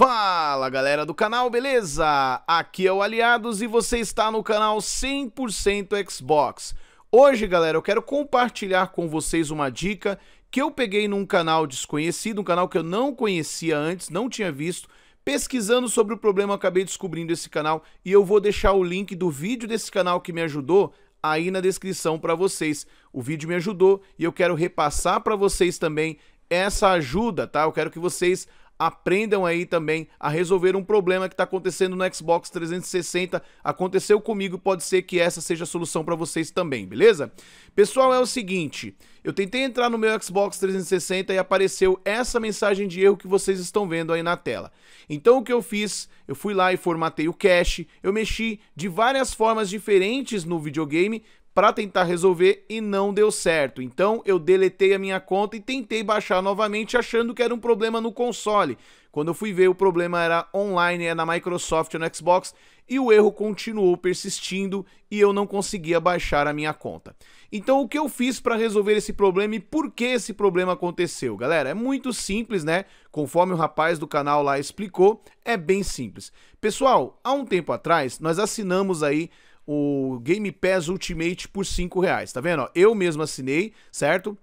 Fala galera do canal, beleza? Aqui é o Aliados e você está no canal 100% Xbox. Hoje, galera, eu quero compartilhar com vocês uma dica que eu peguei num canal desconhecido, um canal que eu não conhecia antes, não tinha visto. Pesquisando sobre o problema, acabei descobrindo esse canal e eu vou deixar o link do vídeo desse canal que me ajudou aí na descrição para vocês. O vídeo me ajudou e eu quero repassar para vocês também essa ajuda, tá? Eu quero que vocês aprendam aí também a resolver um problema que está acontecendo no Xbox 360. Aconteceu comigo, pode ser que essa seja a solução para vocês também, beleza? Pessoal, é o seguinte, eu tentei entrar no meu Xbox 360 e apareceu essa mensagem de erro que vocês estão vendo aí na tela. Então o que eu fiz, eu fui lá e formatei o cache, eu mexi de várias formas diferentes no videogame para tentar resolver e não deu certo. Então eu deletei a minha conta e tentei baixar novamente achando que era um problema no console. Quando eu fui ver, o problema era online, é na Microsoft, no Xbox, e o erro continuou persistindo e eu não conseguia baixar a minha conta. Então, o que eu fiz para resolver esse problema e por que esse problema aconteceu? Galera, é muito simples, né? Conforme o rapaz do canal lá explicou, é bem simples. Pessoal, há um tempo atrás, nós assinamos aí o Game Pass Ultimate por 5 reais, tá vendo? eu mesmo assinei, certo?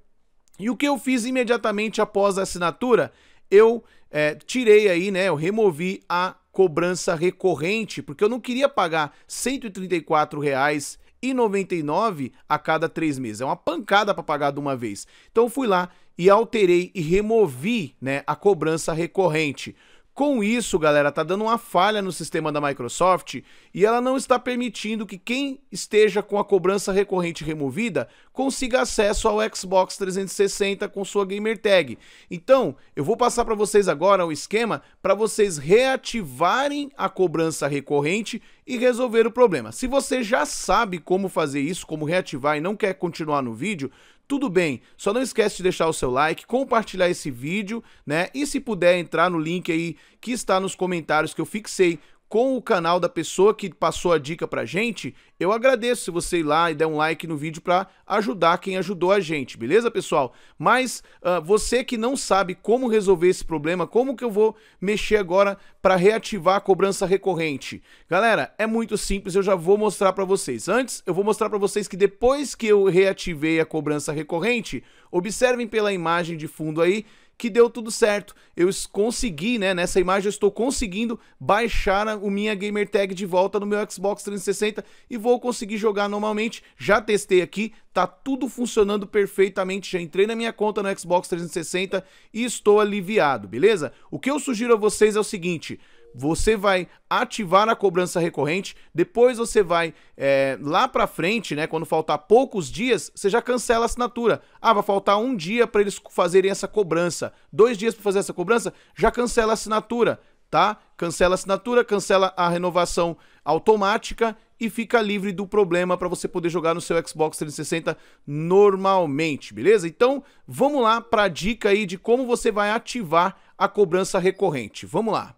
E o que eu fiz imediatamente após a assinatura? Eu é, tirei aí, né? Eu removi a cobrança recorrente, porque eu não queria pagar R$ 134,00 e 99 a cada três meses. É uma pancada para pagar de uma vez. Então fui lá e alterei e removi né, a cobrança recorrente. Com isso, galera, tá dando uma falha no sistema da Microsoft e ela não está permitindo que quem esteja com a cobrança recorrente removida consiga acesso ao Xbox 360 com sua gamer tag. Então, eu vou passar para vocês agora o um esquema para vocês reativarem a cobrança recorrente e resolver o problema. Se você já sabe como fazer isso, como reativar e não quer continuar no vídeo, tudo bem. Só não esquece de deixar o seu like, compartilhar esse vídeo, né? E se puder entrar no link aí que está nos comentários que eu fixei com o canal da pessoa que passou a dica pra gente, eu agradeço se você ir lá e der um like no vídeo para ajudar quem ajudou a gente, beleza, pessoal? Mas uh, você que não sabe como resolver esse problema, como que eu vou mexer agora para reativar a cobrança recorrente? Galera, é muito simples, eu já vou mostrar para vocês. Antes, eu vou mostrar para vocês que depois que eu reativei a cobrança recorrente, observem pela imagem de fundo aí, que deu tudo certo. Eu consegui, né? Nessa imagem eu estou conseguindo baixar a, o minha gamer tag de volta no meu Xbox 360 e vou conseguir jogar normalmente. Já testei aqui, tá tudo funcionando perfeitamente. Já entrei na minha conta no Xbox 360 e estou aliviado, beleza? O que eu sugiro a vocês é o seguinte: você vai ativar a cobrança recorrente, depois você vai é, lá para frente, né? Quando faltar poucos dias, você já cancela a assinatura. Ah, vai faltar um dia para eles fazerem essa cobrança, dois dias para fazer essa cobrança, já cancela a assinatura, tá? Cancela a assinatura, cancela a renovação automática e fica livre do problema para você poder jogar no seu Xbox 360 normalmente, beleza? Então, vamos lá para a dica aí de como você vai ativar a cobrança recorrente. Vamos lá.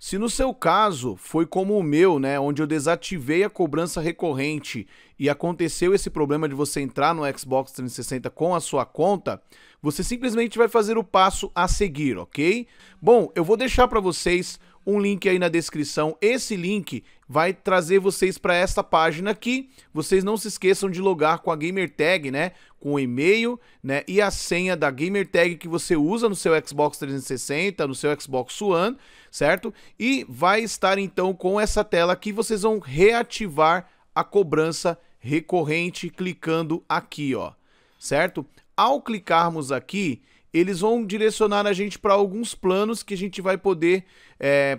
Se no seu caso foi como o meu, né, onde eu desativei a cobrança recorrente e aconteceu esse problema de você entrar no Xbox 360 com a sua conta, você simplesmente vai fazer o passo a seguir, ok? Bom, eu vou deixar para vocês um link aí na descrição. Esse link vai trazer vocês para essa página aqui. Vocês não se esqueçam de logar com a gamertag, né? Com o e-mail, né? E a senha da gamertag que você usa no seu Xbox 360, no seu Xbox One, certo? E vai estar então com essa tela aqui. Vocês vão reativar a cobrança recorrente clicando aqui, ó. Certo? Ao clicarmos aqui, eles vão direcionar a gente para alguns planos que a gente vai poder é,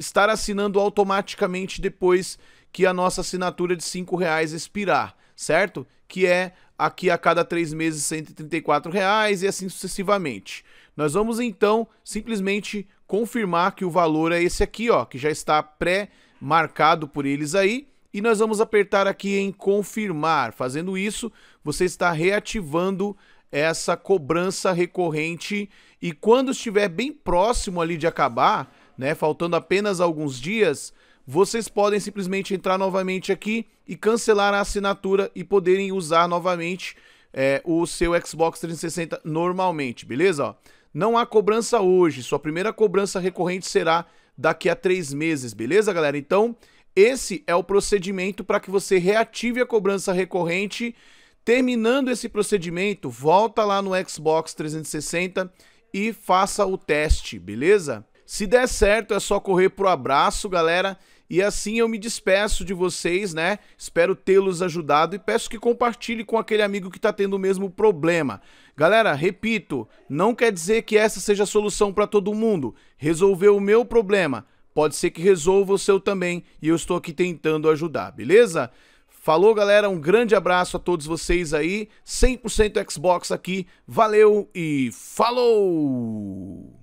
estar assinando automaticamente depois que a nossa assinatura de R$ reais expirar, certo? Que é aqui a cada três meses R$ 134,00 e assim sucessivamente. Nós vamos então simplesmente confirmar que o valor é esse aqui, ó, que já está pré-marcado por eles aí, e nós vamos apertar aqui em confirmar. Fazendo isso, você está reativando essa cobrança recorrente e quando estiver bem próximo ali de acabar, né? Faltando apenas alguns dias, vocês podem simplesmente entrar novamente aqui e cancelar a assinatura e poderem usar novamente é, o seu Xbox 360 normalmente, beleza? Ó, não há cobrança hoje, sua primeira cobrança recorrente será daqui a três meses, beleza, galera? Então, esse é o procedimento para que você reative a cobrança recorrente. Terminando esse procedimento, volta lá no Xbox 360 e faça o teste, beleza? Se der certo, é só correr pro abraço, galera. E assim eu me despeço de vocês, né? Espero tê-los ajudado e peço que compartilhe com aquele amigo que está tendo o mesmo problema. Galera, repito, não quer dizer que essa seja a solução para todo mundo. Resolver o meu problema pode ser que resolva o seu também e eu estou aqui tentando ajudar, beleza? Falou, galera, um grande abraço a todos vocês aí. 100% Xbox aqui. Valeu e falou!